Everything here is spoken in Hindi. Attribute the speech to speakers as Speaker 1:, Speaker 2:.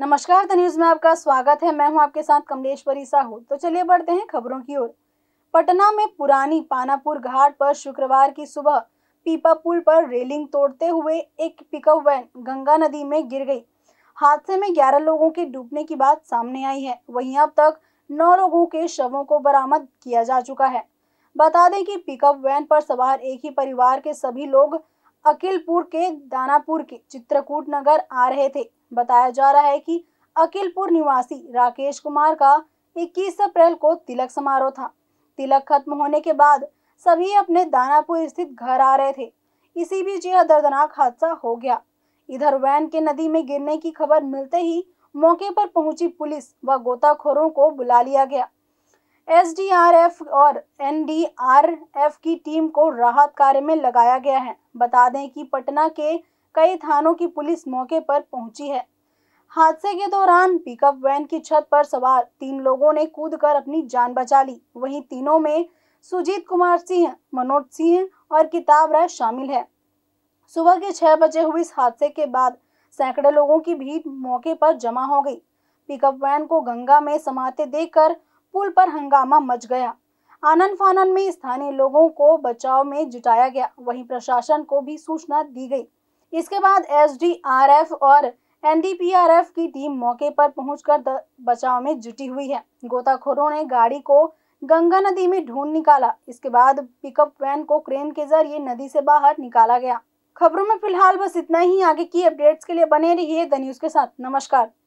Speaker 1: नमस्कार द न्यूज में आपका स्वागत है मैं हूं आपके साथ कमलेश्वरी साहू तो चलिए बढ़ते हैं खबरों की ओर पटना में पुरानी पानापुर घाट पर शुक्रवार की सुबह पीपा पुल पर रेलिंग तोड़ते हुए एक पिकअप वैन गंगा नदी में गिर गई हादसे में ग्यारह लोगों के डूबने की बात सामने आई है वहीं अब तक नौ लोगों के शवों को बरामद किया जा चुका है बता दें कि पिकअप वैन पर सवार एक ही परिवार के सभी लोग अकिलपुर के दानापुर के चित्रकूट नगर आ रहे थे बताया जा रहा है कि अकिलपुर निवासी राकेश कुमार का 21 अप्रैल को तिलक समारोह था तिलक खत्म होने के बाद सभी अपने दानापुर स्थित घर आ रहे थे इसी बीच यह दर्दनाक हादसा हो गया इधर वैन के नदी में गिरने की खबर मिलते ही मौके पर पहुंची पुलिस व गोताखोरों को बुला लिया गया एसडीआरएफ और एनडीआरएफ की टीम को राहत कार्य में लगाया गया है बता दें कि पटना के कई थानों की पुलिस मौके पर पहुंची है हादसे के दौरान पिकअप वैन की छत पर सवार तीन लोगों ने कूद कर अपनी जान बचा ली वहीं तीनों में सुजीत कुमार सिंह मनोज सिंह और किताब राय शामिल है सुबह के छह बजे हुए इस हादसे के बाद सैकड़े लोगों की भीड़ मौके पर जमा हो गई पिकअप वैन को गंगा में समाते देखकर पुल पर हंगामा मच गया आनंद फानन में स्थानीय लोगों को बचाव में जुटाया गया वहीं प्रशासन को भी सूचना दी गई इसके बाद एसडीआरएफ और एनडीपीआरएफ की टीम मौके पर पहुंचकर बचाव में जुटी हुई है गोताखोरों ने गाड़ी को गंगा नदी में ढूंढ निकाला इसके बाद पिकअप वैन को क्रेन के जरिए नदी से बाहर निकाला गया खबरों में फिलहाल बस इतना ही आगे की अपडेट्स के लिए बने रहिए द न्यूज के साथ नमस्कार